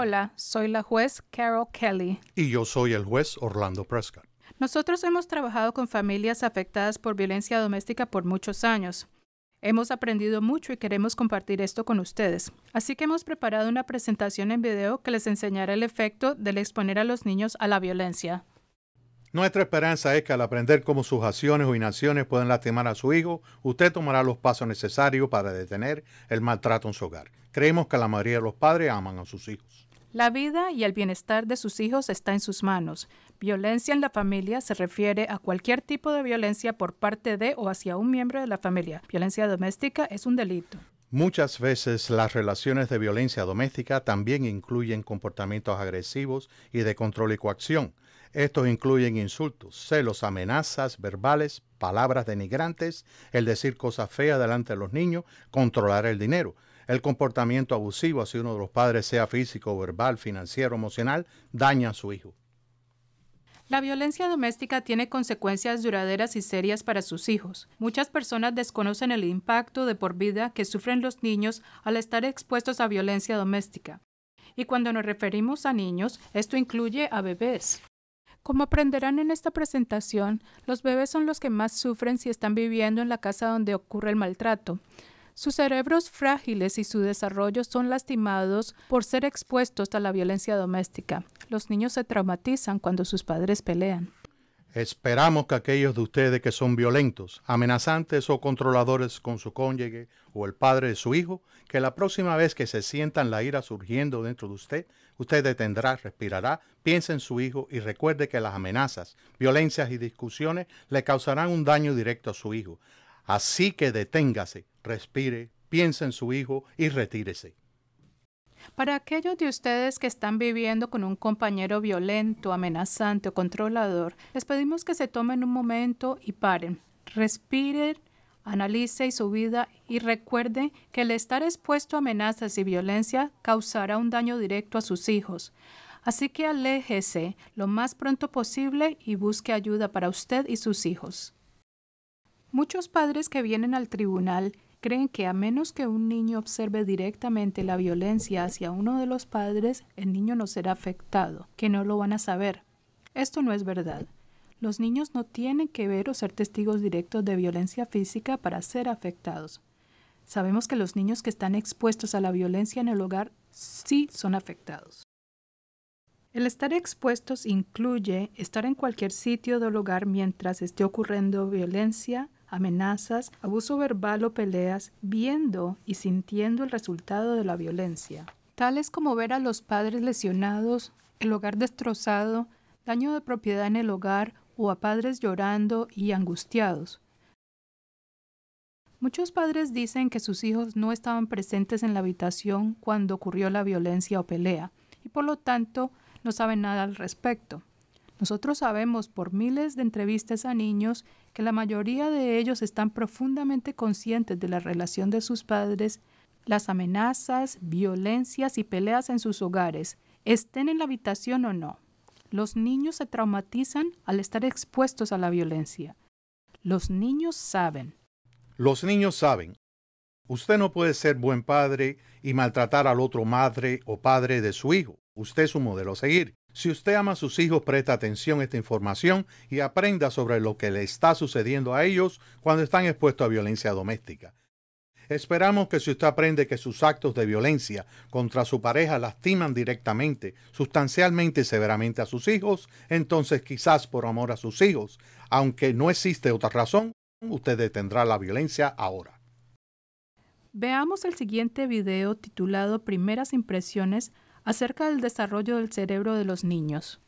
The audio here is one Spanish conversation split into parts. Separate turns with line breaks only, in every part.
Hola, soy la juez Carol Kelly.
Y yo soy el juez Orlando Prescott.
Nosotros hemos trabajado con familias afectadas por violencia doméstica por muchos años. Hemos aprendido mucho y queremos compartir esto con ustedes. Así que hemos preparado una presentación en video que les enseñará el efecto del exponer a los niños a la violencia.
Nuestra esperanza es que al aprender cómo sus acciones o inacciones pueden lastimar a su hijo, usted tomará los pasos necesarios para detener el maltrato en su hogar. Creemos que la mayoría de los padres aman a sus hijos.
La vida y el bienestar de sus hijos está en sus manos. Violencia en la familia se refiere a cualquier tipo de violencia por parte de o hacia un miembro de la familia. Violencia doméstica es un delito.
Muchas veces las relaciones de violencia doméstica también incluyen comportamientos agresivos y de control y coacción. Estos incluyen insultos, celos, amenazas verbales, palabras denigrantes, el decir cosas feas delante de los niños, controlar el dinero. El comportamiento abusivo hacia uno de los padres, sea físico, verbal, financiero, emocional, daña a su hijo.
La violencia doméstica tiene consecuencias duraderas y serias para sus hijos. Muchas personas desconocen el impacto de por vida que sufren los niños al estar expuestos a violencia doméstica. Y cuando nos referimos a niños, esto incluye a bebés. Como aprenderán en esta presentación, los bebés son los que más sufren si están viviendo en la casa donde ocurre el maltrato. Sus cerebros frágiles y su desarrollo son lastimados por ser expuestos a la violencia doméstica. Los niños se traumatizan cuando sus padres pelean.
Esperamos que aquellos de ustedes que son violentos, amenazantes o controladores con su cónyuge o el padre de su hijo, que la próxima vez que se sientan la ira surgiendo dentro de usted, usted detendrá, respirará, piense en su hijo y recuerde que las amenazas, violencias y discusiones le causarán un daño directo a su hijo. Así que deténgase, respire, piensa en su hijo y retírese.
Para aquellos de ustedes que están viviendo con un compañero violento, amenazante o controlador, les pedimos que se tomen un momento y paren, Respire, analice su vida y recuerde que el estar expuesto a amenazas y violencia causará un daño directo a sus hijos. Así que aléjese lo más pronto posible y busque ayuda para usted y sus hijos. Muchos padres que vienen al tribunal creen que a menos que un niño observe directamente la violencia hacia uno de los padres, el niño no será afectado, que no lo van a saber. Esto no es verdad. Los niños no tienen que ver o ser testigos directos de violencia física para ser afectados. Sabemos que los niños que están expuestos a la violencia en el hogar sí son afectados. El estar expuestos incluye estar en cualquier sitio del hogar mientras esté ocurriendo violencia, amenazas, abuso verbal o peleas, viendo y sintiendo el resultado de la violencia, tales como ver a los padres lesionados, el hogar destrozado, daño de propiedad en el hogar o a padres llorando y angustiados. Muchos padres dicen que sus hijos no estaban presentes en la habitación cuando ocurrió la violencia o pelea y por lo tanto no saben nada al respecto. Nosotros sabemos por miles de entrevistas a niños que la mayoría de ellos están profundamente conscientes de la relación de sus padres, las amenazas, violencias y peleas en sus hogares, estén en la habitación o no. Los niños se traumatizan al estar expuestos a la violencia. Los niños saben.
Los niños saben. Usted no puede ser buen padre y maltratar al otro madre o padre de su hijo. Usted es un modelo a seguir. Si usted ama a sus hijos, presta atención a esta información y aprenda sobre lo que le está sucediendo a ellos cuando están expuestos a violencia doméstica. Esperamos que si usted aprende que sus actos de violencia contra su pareja lastiman directamente, sustancialmente y severamente a sus hijos, entonces quizás por amor a sus hijos, aunque no existe otra razón, usted detendrá la violencia ahora.
Veamos el siguiente video titulado Primeras impresiones acerca del desarrollo del cerebro de los niños.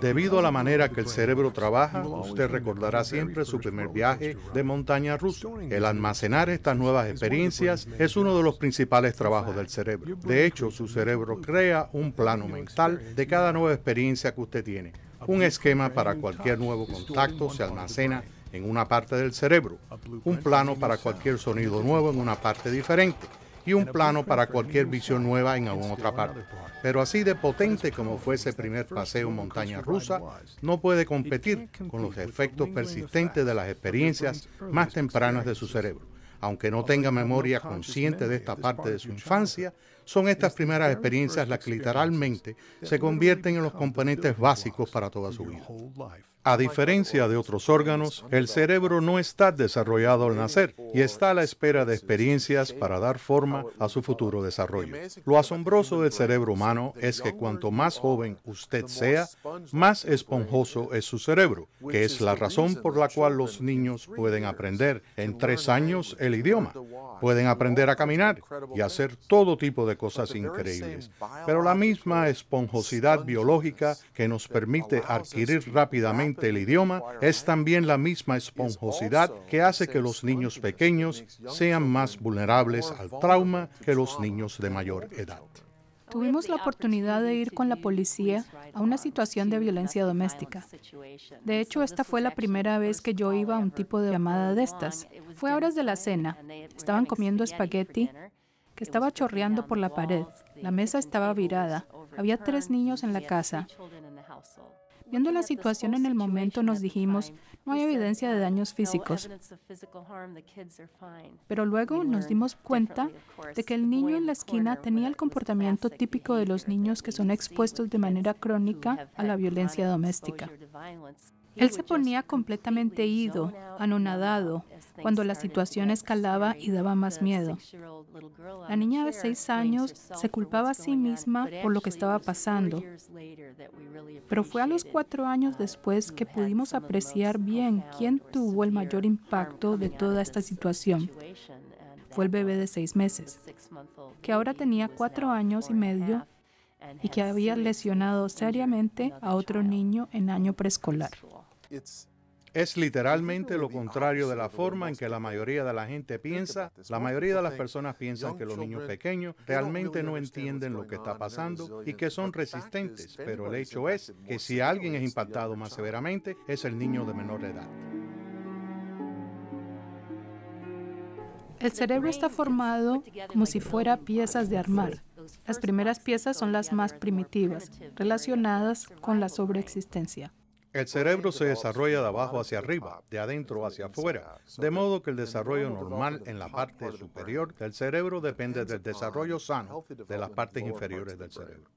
Debido a la manera que el cerebro trabaja, usted recordará siempre su primer viaje de montaña rusa. El almacenar estas nuevas experiencias es uno de los principales trabajos del cerebro. De hecho, su cerebro crea un plano mental de cada nueva experiencia que usted tiene. Un esquema para cualquier nuevo contacto se almacena en una parte del cerebro, un plano para cualquier sonido nuevo en una parte diferente y un plano para cualquier visión nueva en alguna otra parte. Pero así de potente como fue ese primer paseo en montaña rusa, no puede competir con los efectos persistentes de las experiencias más tempranas de su cerebro. Aunque no tenga memoria consciente de esta parte de su infancia, son estas primeras experiencias las que literalmente se convierten en los componentes básicos para toda su vida. A diferencia de otros órganos, el cerebro no está desarrollado al nacer y está a la espera de experiencias para dar forma a su futuro desarrollo. Lo asombroso del cerebro humano es que cuanto más joven usted sea, más esponjoso es su cerebro, que es la razón por la cual los niños pueden aprender en tres años el idioma, pueden aprender a caminar y hacer todo tipo de cosas increíbles, pero la misma esponjosidad biológica que nos permite adquirir rápidamente el idioma es también la misma esponjosidad que hace que los niños pequeños sean más vulnerables al trauma que los niños de mayor edad.
Tuvimos la oportunidad de ir con la policía a una situación de violencia doméstica. De hecho, esta fue la primera vez que yo iba a un tipo de llamada de estas. Fue a horas de la cena. Estaban comiendo espagueti estaba chorreando por la pared. La mesa estaba virada. Había tres niños en la casa. Viendo la situación en el momento nos dijimos, no hay evidencia de daños físicos. Pero luego nos dimos cuenta de que el niño en la esquina tenía el comportamiento típico de los niños que son expuestos de manera crónica a la violencia doméstica. Él se ponía completamente ido, anonadado, cuando la situación escalaba y daba más miedo. La niña de seis años se culpaba a sí misma por lo que estaba pasando, pero fue a los cuatro años después que pudimos apreciar bien quién tuvo el mayor impacto de toda esta situación. Fue el bebé de seis meses, que ahora tenía cuatro años y medio y que había lesionado seriamente a otro niño en año preescolar.
Es literalmente lo contrario de la forma en que la mayoría de la gente piensa. La mayoría de las personas piensan que los niños pequeños realmente no entienden lo que está pasando y que son resistentes, pero el hecho es que si alguien es impactado más severamente es el niño de menor edad.
El cerebro está formado como si fuera piezas de armar. Las primeras piezas son las más primitivas, relacionadas con la sobreexistencia.
El cerebro se desarrolla de abajo hacia arriba, de adentro hacia afuera, de modo que el desarrollo normal en la parte superior del cerebro depende del desarrollo sano de las partes inferiores del cerebro.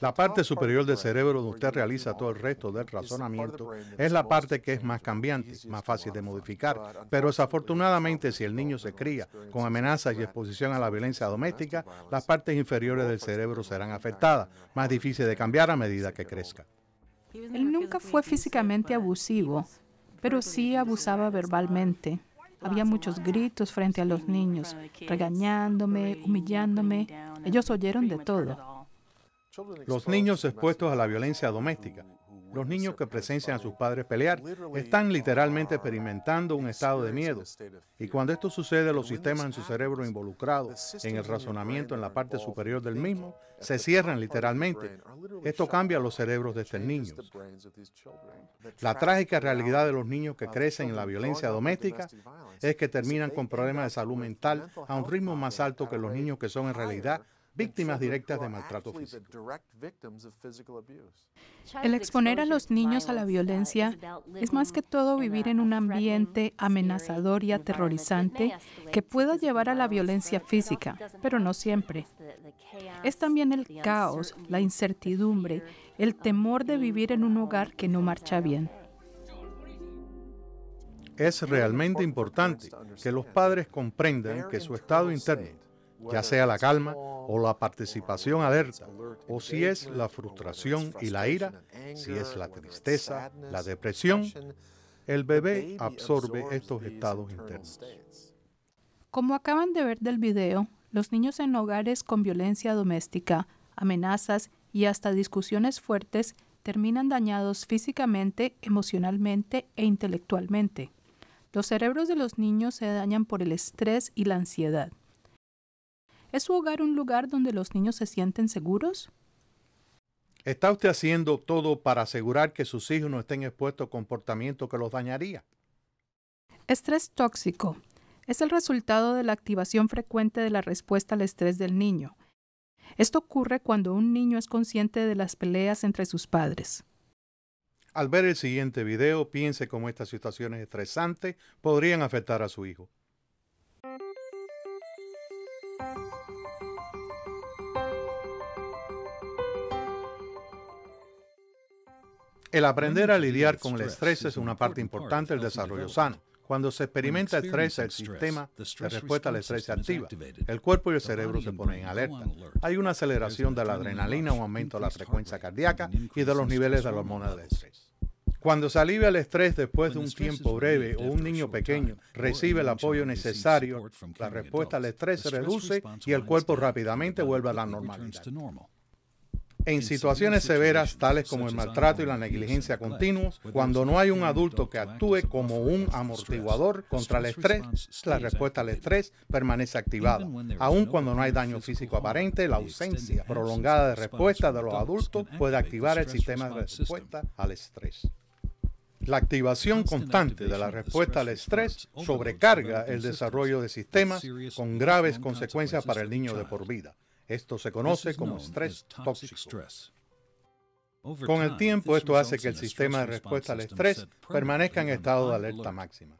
La parte superior del cerebro donde usted realiza todo el resto del razonamiento es la parte que es más cambiante, más fácil de modificar. Pero desafortunadamente si el niño se cría con amenazas y exposición a la violencia doméstica, las partes inferiores del cerebro serán afectadas, más difíciles de cambiar a medida que crezca.
Él nunca fue físicamente abusivo, pero sí abusaba verbalmente. Había muchos gritos frente a los niños, regañándome, humillándome. Ellos oyeron de todo.
Los niños expuestos a la violencia doméstica los niños que presencian a sus padres pelear están uh, literalmente experimentando un estado de miedo. Y cuando esto sucede, los sistemas en su cerebro involucrados en el razonamiento en la parte superior del mismo se cierran literalmente. Esto cambia los cerebros de estos niños. La trágica realidad de los niños que crecen en la violencia doméstica es que terminan con problemas de salud mental a un ritmo más alto que los niños que son en realidad víctimas directas de maltrato físico.
El exponer a los niños a la violencia es más que todo vivir en un ambiente amenazador y aterrorizante que pueda llevar a la violencia física, pero no siempre.
Es también el caos,
la incertidumbre, el temor de vivir en un hogar que no marcha bien.
Es realmente importante que los padres comprendan que su estado interno ya sea la calma o la participación alerta, o si es la frustración y la ira, si es la tristeza, la depresión, el bebé absorbe estos estados internos.
Como acaban de ver del video, los niños en hogares con violencia doméstica, amenazas y hasta discusiones fuertes terminan dañados físicamente, emocionalmente e intelectualmente. Los cerebros de los niños se dañan por el estrés y la ansiedad. ¿Es su hogar un lugar donde los niños se sienten seguros?
¿Está usted haciendo todo para asegurar que sus hijos no estén expuestos a comportamientos que los dañaría?
Estrés tóxico es el resultado de la activación frecuente de la respuesta al estrés del niño. Esto ocurre cuando un niño es consciente de las peleas entre sus padres.
Al ver el siguiente video, piense cómo estas situaciones estresantes podrían afectar a su hijo. El aprender a lidiar con el estrés es una parte importante del desarrollo sano. Cuando se experimenta estrés, el sistema de respuesta al estrés se activa. El cuerpo y el cerebro se ponen en alerta. Hay una aceleración de la adrenalina, un aumento de la frecuencia cardíaca y de los niveles de la hormona del estrés. Cuando se alivia el estrés después de un tiempo breve o un niño pequeño recibe el apoyo necesario, la respuesta al estrés se reduce y el cuerpo rápidamente vuelve a la normalidad. En situaciones severas tales como el maltrato y la negligencia continuos, cuando no hay un adulto que actúe como un amortiguador contra el estrés, la respuesta al estrés permanece activada. Aun cuando no hay daño físico aparente, la ausencia prolongada de respuesta de los adultos puede activar el sistema de respuesta al estrés. La activación constante de la respuesta al estrés sobrecarga el desarrollo de sistemas con graves consecuencias para el niño de por vida. Esto se conoce como estrés tóxico. Con el tiempo, esto hace que el sistema de respuesta al estrés permanezca en estado de alerta máxima.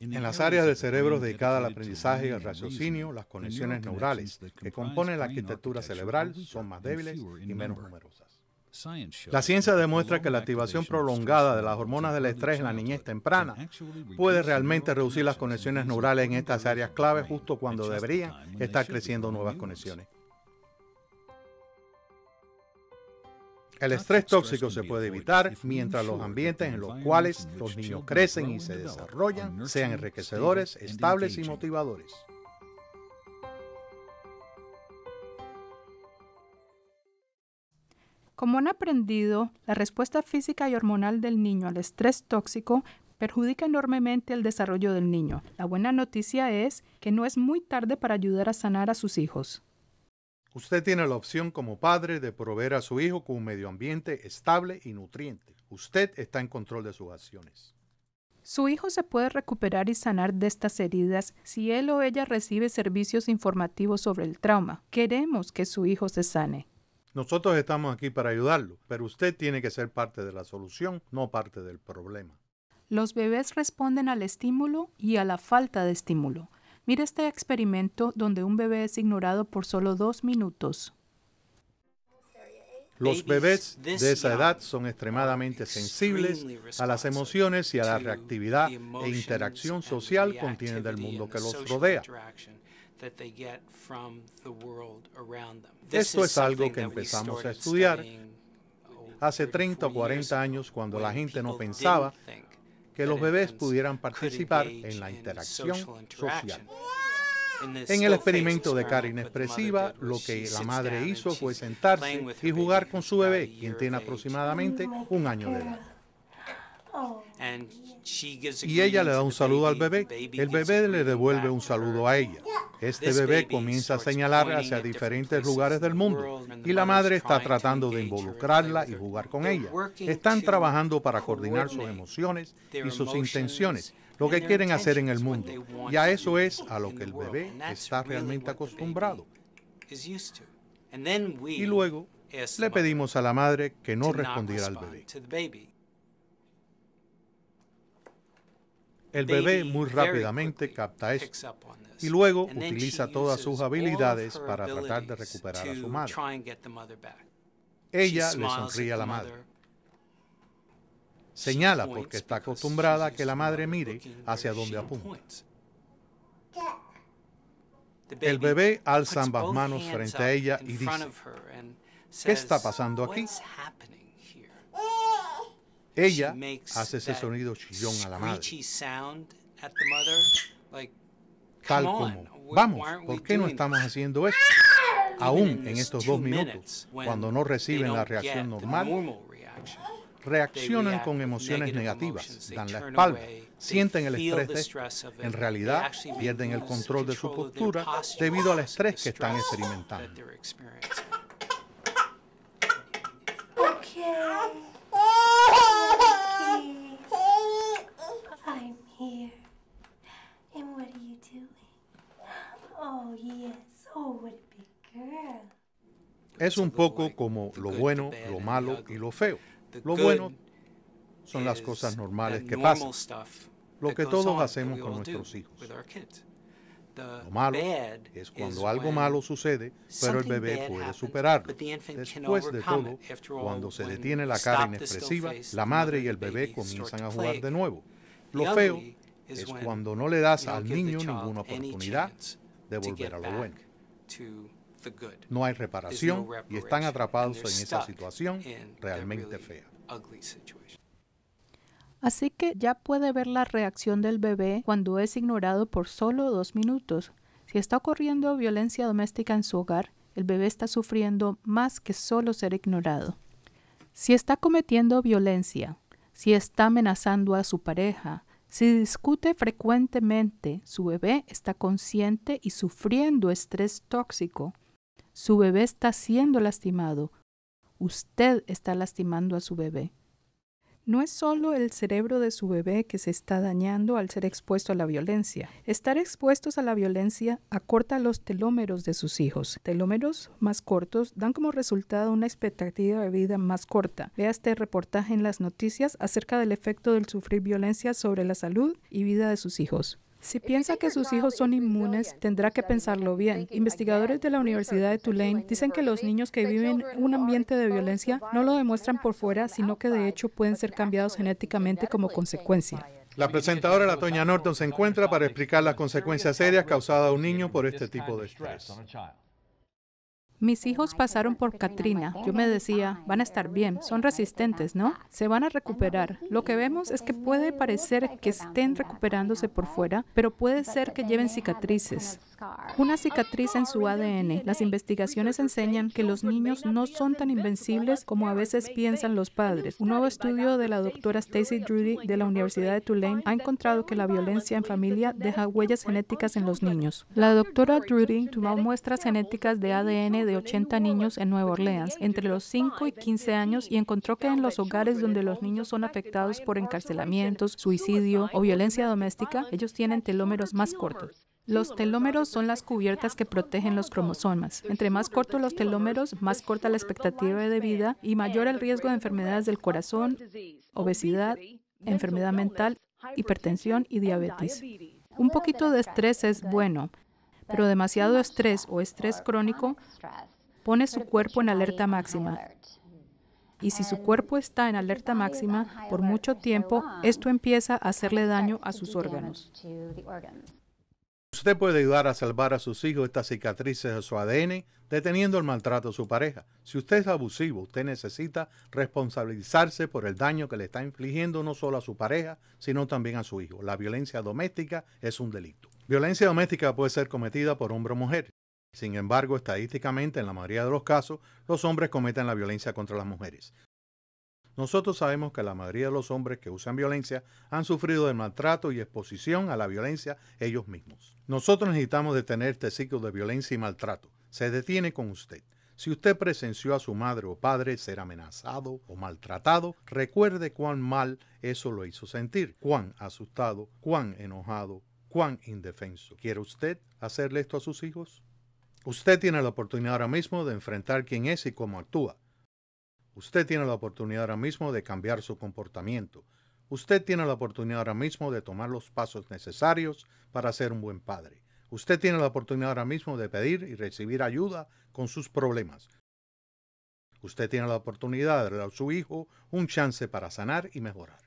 En las áreas del cerebro dedicadas al aprendizaje y al raciocinio, las conexiones neurales que componen la arquitectura cerebral son más débiles y menos numerosas. La ciencia demuestra que la activación prolongada de las hormonas del estrés en la niñez temprana puede realmente reducir las conexiones neurales en estas áreas clave justo cuando deberían estar creciendo nuevas conexiones. El estrés tóxico se puede evitar mientras los ambientes en los cuales los niños crecen y se desarrollan sean enriquecedores, estables y motivadores.
Como han aprendido, la respuesta física y hormonal del niño al estrés tóxico perjudica enormemente el desarrollo del niño. La buena noticia es que no es muy tarde para ayudar a sanar a sus hijos.
Usted tiene la opción como padre de proveer a su hijo con un medio ambiente estable y nutriente. Usted está en control de sus acciones.
Su hijo se puede recuperar y sanar de estas heridas si él o ella recibe servicios informativos sobre el trauma. Queremos que su hijo se sane.
Nosotros estamos aquí para ayudarlo, pero usted tiene que ser parte de la solución, no parte del problema.
Los bebés responden al estímulo y a la falta de estímulo. Mire este experimento donde un bebé es ignorado por solo dos minutos.
Los bebés de esa edad son extremadamente sensibles a las emociones y a la reactividad e interacción social con del mundo que los rodea.
Esto es algo que empezamos a estudiar
hace 30 o 40 años cuando la gente no pensaba que los bebés pudieran participar en la interacción social.
En el experimento de cara inexpresiva, lo que la madre
hizo fue sentarse y jugar con su bebé, quien tiene aproximadamente un año de
edad. Y ella le da un saludo
al bebé. El bebé le devuelve un saludo a ella. Este bebé comienza a señalar hacia diferentes lugares del mundo y la madre está tratando de involucrarla y jugar con ella. Están trabajando para coordinar sus emociones y sus intenciones, lo que quieren hacer en el mundo. Y a eso es a lo que el bebé está realmente acostumbrado. Y luego le pedimos a la madre que no respondiera al bebé. El bebé muy rápidamente capta esto y luego utiliza todas sus habilidades para tratar de recuperar a su madre.
Ella le sonríe a la madre.
Señala porque está acostumbrada a que la madre mire hacia donde apunta. El bebé alza ambas manos frente a ella y dice, ¿qué está pasando aquí? Ella hace ese sonido chillón a la madre.
Tal como, vamos, ¿por qué no estamos haciendo esto? Aún en estos dos minutos, cuando no reciben la reacción normal,
reaccionan con emociones negativas, dan la espalda, sienten el estrés, de, en realidad pierden el control de su postura debido al estrés que están experimentando. Es un poco como lo bueno, lo malo y lo feo. Lo bueno son las cosas normales que pasan, lo que todos hacemos con nuestros
hijos. Lo malo es cuando algo malo sucede, pero el bebé puede superarlo. Después de todo, cuando se detiene la cara inexpresiva, la madre
y el bebé comienzan a jugar de nuevo. Lo feo
es cuando no le das al niño ninguna oportunidad
devolver a lo bueno.
No hay reparación y están atrapados en esa situación
realmente fea.
Así que ya puede ver la reacción del bebé cuando es ignorado por solo dos minutos. Si está ocurriendo violencia doméstica en su hogar, el bebé está sufriendo más que solo ser ignorado. Si está cometiendo violencia, si está amenazando a su pareja, se discute frecuentemente, su bebé está consciente y sufriendo estrés tóxico. Su bebé está siendo lastimado. Usted está lastimando a su bebé. No es solo el cerebro de su bebé que se está dañando al ser expuesto a la violencia. Estar expuestos a la violencia acorta los telómeros de sus hijos. Telómeros más cortos dan como resultado una expectativa de vida más corta. Vea este reportaje en las noticias acerca del efecto del sufrir violencia sobre la salud y vida de sus hijos. Si piensa que sus hijos son inmunes, tendrá que pensarlo bien. Investigadores de la Universidad de Tulane dicen que los niños que viven un ambiente de violencia no lo demuestran por fuera, sino que de hecho pueden ser cambiados genéticamente como consecuencia.
La presentadora La Toña Norton se encuentra para explicar las consecuencias serias causadas a un niño por este tipo de estrés.
Mis hijos pasaron por Katrina. Yo me decía, van a estar bien, son resistentes, ¿no? Se van a recuperar. Lo que vemos es que puede parecer que estén recuperándose por fuera, pero puede ser que lleven cicatrices. Una cicatriz en su ADN. Las investigaciones enseñan que los niños no son tan invencibles como a veces piensan los padres. Un nuevo estudio de la doctora Stacy Drudy de la Universidad de Tulane ha encontrado que la violencia en familia deja huellas genéticas en los niños. La doctora Drudy tomó muestras genéticas de ADN de 80 niños en Nueva Orleans entre los 5 y 15 años y encontró que en los hogares donde los niños son afectados por encarcelamientos, suicidio o violencia doméstica, ellos tienen telómeros más cortos. Los telómeros son las cubiertas que protegen los cromosomas. Entre más cortos los telómeros, más corta la expectativa de vida y mayor el riesgo de enfermedades del corazón, obesidad, enfermedad mental, hipertensión y diabetes. Un poquito de estrés es bueno, pero demasiado estrés o estrés crónico pone su cuerpo en alerta máxima. Y si su cuerpo está en alerta máxima por mucho tiempo, esto empieza a hacerle daño a sus órganos.
Usted puede ayudar a salvar a sus hijos estas cicatrices de su ADN deteniendo el maltrato a su pareja. Si usted es abusivo, usted necesita responsabilizarse por el daño que le está infligiendo no solo a su pareja, sino también a su hijo. La violencia doméstica es un delito. Violencia doméstica puede ser cometida por hombre o mujer. Sin embargo, estadísticamente, en la mayoría de los casos, los hombres cometen la violencia contra las mujeres. Nosotros sabemos que la mayoría de los hombres que usan violencia han sufrido de maltrato y exposición a la violencia ellos mismos. Nosotros necesitamos detener este ciclo de violencia y maltrato. Se detiene con usted. Si usted presenció a su madre o padre ser amenazado o maltratado, recuerde cuán mal eso lo hizo sentir, cuán asustado, cuán enojado, cuán indefenso. ¿Quiere usted hacerle esto a sus hijos? Usted tiene la oportunidad ahora mismo de enfrentar quién es y cómo actúa. Usted tiene la oportunidad ahora mismo de cambiar su comportamiento. Usted tiene la oportunidad ahora mismo de tomar los pasos necesarios para ser un buen padre. Usted tiene la oportunidad ahora mismo de pedir y recibir ayuda con sus problemas. Usted tiene la oportunidad de dar a su hijo un chance para sanar y mejorar.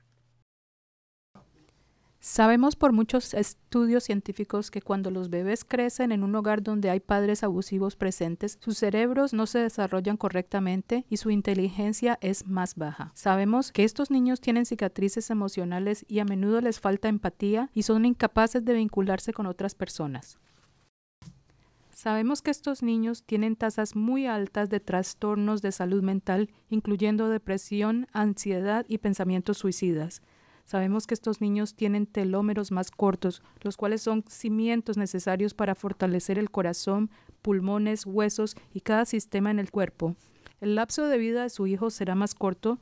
Sabemos por muchos estudios científicos que cuando los bebés crecen en un hogar donde hay padres abusivos presentes, sus cerebros no se desarrollan correctamente y su inteligencia es más baja. Sabemos que estos niños tienen cicatrices emocionales y a menudo les falta empatía y son incapaces de vincularse con otras personas. Sabemos que estos niños tienen tasas muy altas de trastornos de salud mental, incluyendo depresión, ansiedad y pensamientos suicidas. Sabemos que estos niños tienen telómeros más cortos, los cuales son cimientos necesarios para fortalecer el corazón, pulmones, huesos y cada sistema en el cuerpo. El lapso de vida de su hijo será más corto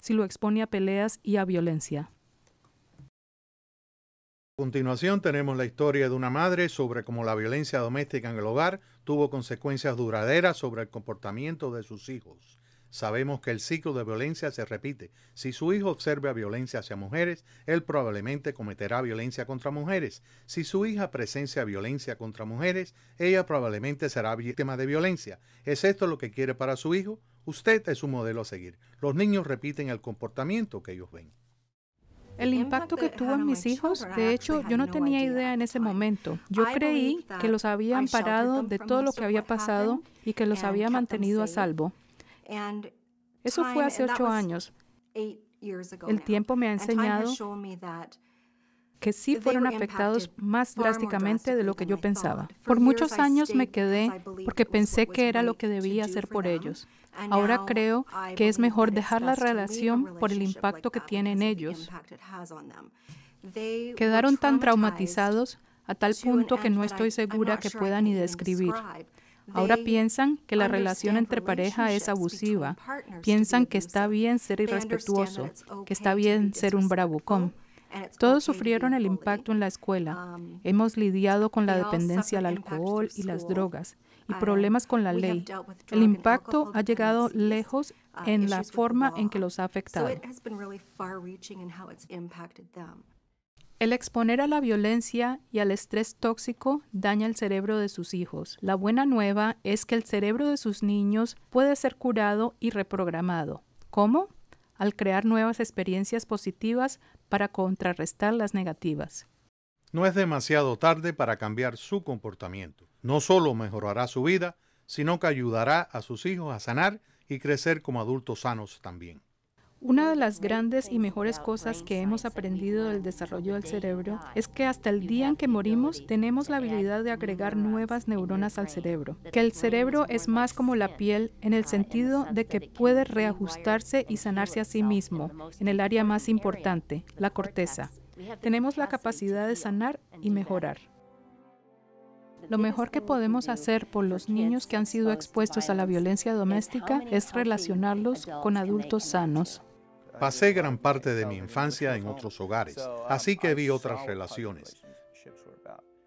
si lo expone a peleas y a violencia.
A continuación tenemos la historia de una madre sobre cómo la violencia doméstica en el hogar tuvo consecuencias duraderas sobre el comportamiento de sus hijos. Sabemos que el ciclo de violencia se repite. Si su hijo observa violencia hacia mujeres, él probablemente cometerá violencia contra mujeres. Si su hija presencia violencia contra mujeres, ella probablemente será víctima de violencia. ¿Es esto lo que quiere para su hijo? Usted es su modelo a seguir. Los niños repiten el comportamiento que ellos ven.
El impacto que tuvo en mis hijos, de hecho, yo no tenía idea en ese momento. Yo creí que los había parado de todo lo que había pasado y que los había mantenido a salvo. Eso fue hace ocho años. El tiempo me ha enseñado que sí fueron afectados más drásticamente de lo que yo pensaba. Por muchos años me quedé porque pensé que era lo que debía hacer por ellos. Ahora creo que es mejor dejar la relación por el impacto que tiene en ellos. Quedaron tan traumatizados a tal punto que no estoy segura que pueda ni describir. Ahora piensan que la relación entre pareja es abusiva, piensan que está bien ser irrespetuoso, que está bien ser un bravucón. Todos sufrieron el impacto en la escuela. Um, Hemos lidiado con la dependencia al alcohol y las drogas y problemas con la ley. El impacto ha llegado lejos uh, en la forma en que los ha afectado. El exponer a la violencia y al estrés tóxico daña el cerebro de sus hijos. La buena nueva es que el cerebro de sus niños puede ser curado y reprogramado. ¿Cómo? Al crear nuevas experiencias positivas para contrarrestar las negativas.
No es demasiado tarde para cambiar su comportamiento. No solo mejorará su vida, sino que ayudará a sus hijos a sanar y crecer como adultos sanos también.
Una de las grandes y mejores cosas que hemos aprendido del desarrollo del cerebro es que hasta el día en que morimos tenemos la habilidad de agregar nuevas neuronas al cerebro, que el cerebro es más como la piel en el sentido de que puede reajustarse y sanarse a sí mismo en el área más importante, la corteza. Tenemos la capacidad de sanar y mejorar. Lo mejor que podemos hacer por los niños que han sido expuestos a la violencia doméstica es relacionarlos con adultos sanos.
Pasé gran parte de mi infancia en otros hogares, así que vi otras relaciones.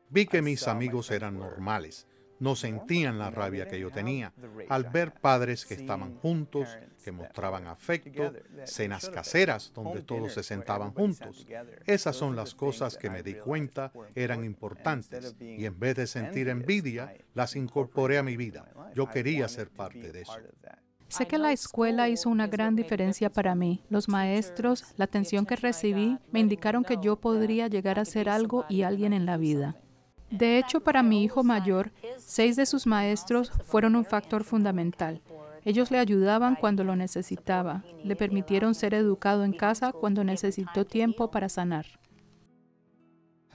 Vi que mis amigos eran normales, no sentían la rabia que yo tenía al ver padres que estaban juntos, que mostraban afecto, cenas caseras donde todos se sentaban juntos. Esas son las cosas que me di cuenta eran importantes y en vez de sentir envidia, las incorporé a mi vida. Yo quería ser parte de eso.
Sé que la escuela hizo una gran diferencia para mí. Los maestros, la atención que recibí, me indicaron que yo podría llegar a ser algo y alguien en la vida. De hecho, para mi hijo mayor, seis de sus maestros fueron un factor fundamental. Ellos le ayudaban cuando lo necesitaba. Le permitieron ser educado en casa cuando necesitó tiempo para sanar.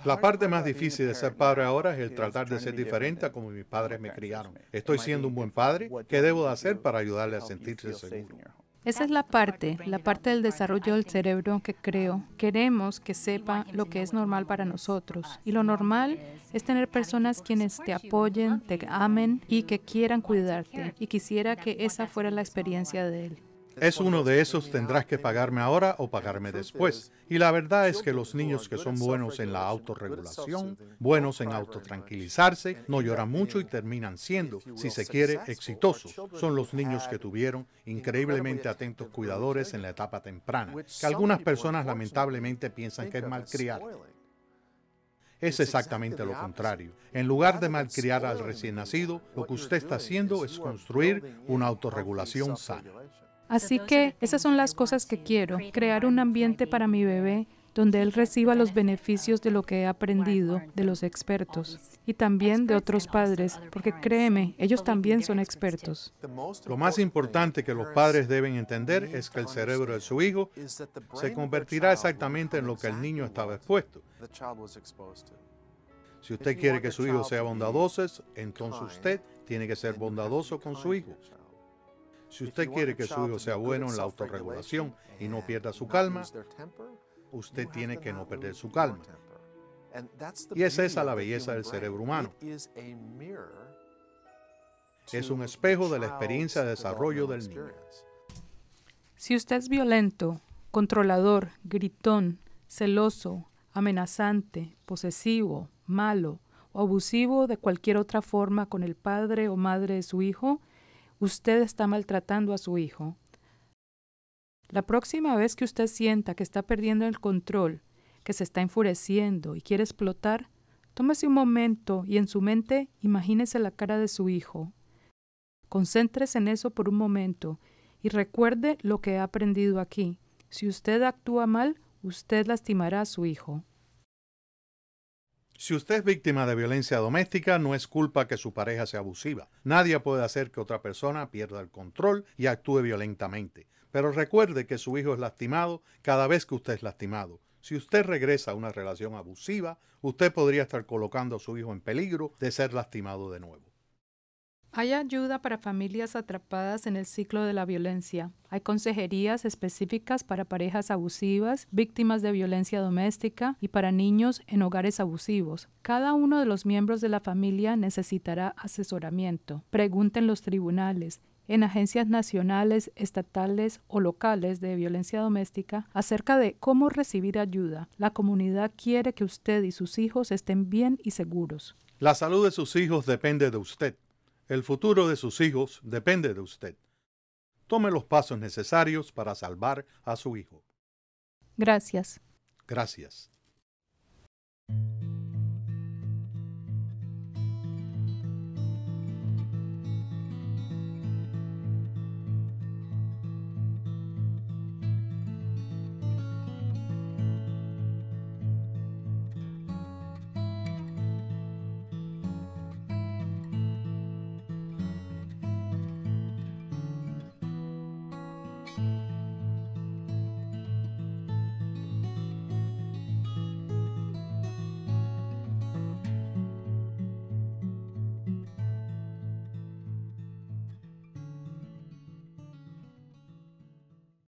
La parte más difícil de ser padre ahora es el tratar de ser diferente a como mis padres me criaron. ¿Estoy siendo un buen padre? ¿Qué debo de hacer para ayudarle a sentirse seguro?
Esa es la parte, la parte del desarrollo del cerebro que creo. Queremos que sepa lo que es normal para nosotros. Y lo normal es tener personas quienes te apoyen, te amen y que quieran cuidarte. Y quisiera que esa fuera la experiencia de él.
Es uno de esos, tendrás que pagarme ahora o pagarme después. Y la verdad es que los niños que son buenos en la autorregulación, buenos en autotranquilizarse, no lloran mucho y terminan siendo, si se quiere, exitosos. Son los niños que tuvieron increíblemente atentos cuidadores en la etapa temprana, que algunas personas lamentablemente piensan que es malcriar. Es exactamente lo contrario. En lugar de malcriar al recién nacido, lo que usted está haciendo es construir una autorregulación sana.
Así que este esas son las cosas que quiero, crear un ambiente para mi bebé donde él reciba los beneficios de lo que he aprendido de los expertos y también de otros padres, porque créeme, ellos también son expertos.
Lo más importante que los padres deben entender es que el cerebro de su hijo se convertirá exactamente en lo que el niño estaba expuesto. Si usted quiere que su hijo sea bondadoso, entonces usted tiene que ser bondadoso con su hijo. Si usted quiere que su hijo sea bueno en la autorregulación y no pierda su calma, usted tiene que no perder su calma. Y es esa la belleza del cerebro humano. Es un espejo de la experiencia de desarrollo del niño.
Si usted es violento, controlador, gritón, celoso, amenazante, posesivo, malo o abusivo de cualquier otra forma con el padre o madre de su hijo, usted está maltratando a su hijo. La próxima vez que usted sienta que está perdiendo el control, que se está enfureciendo y quiere explotar, tómese un momento y en su mente imagínese la cara de su hijo. Concéntrese en eso por un momento y recuerde lo que ha aprendido aquí. Si usted actúa mal, usted lastimará a su hijo.
Si usted es víctima de violencia doméstica, no es culpa que su pareja sea abusiva. Nadie puede hacer que otra persona pierda el control y actúe violentamente. Pero recuerde que su hijo es lastimado cada vez que usted es lastimado. Si usted regresa a una relación abusiva, usted podría estar colocando a su hijo en peligro de ser lastimado de nuevo.
Hay ayuda para familias atrapadas en el ciclo de la violencia. Hay consejerías específicas para parejas abusivas, víctimas de violencia doméstica y para niños en hogares abusivos. Cada uno de los miembros de la familia necesitará asesoramiento. Pregunten los tribunales en agencias nacionales, estatales o locales de violencia doméstica acerca de cómo recibir ayuda. La comunidad quiere que usted y sus hijos estén bien y seguros.
La salud de sus hijos depende de usted. El futuro de sus hijos depende de usted. Tome los pasos necesarios para salvar a su hijo.
Gracias.
Gracias.